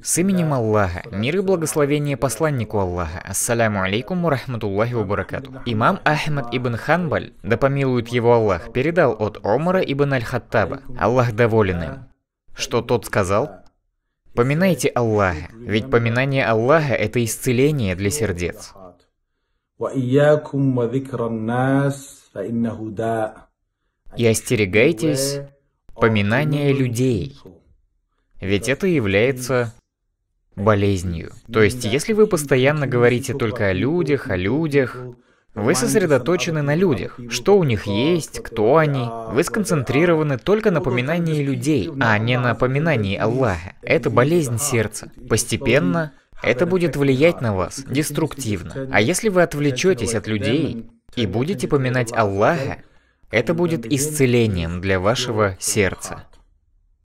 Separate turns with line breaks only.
С именем Аллаха, мир и благословение посланнику Аллаха, ассаляму алейкум рахматуллахи баракату. Имам Ахмад ибн Ханбаль, да помилует его Аллах, передал от Омара ибн Аль-Хаттаба, Аллах доволен им. Что тот сказал? Поминайте Аллаха, ведь поминание Аллаха – это исцеление для сердец. И остерегайтесь поминания людей, ведь это является болезнью. То есть, если вы постоянно говорите только о людях, о людях, вы сосредоточены на людях, что у них есть, кто они. Вы сконцентрированы только на поминании людей, а не на поминании Аллаха. Это болезнь сердца. Постепенно это будет влиять на вас деструктивно. А если вы отвлечетесь от людей и будете поминать Аллаха, это будет исцелением для вашего сердца.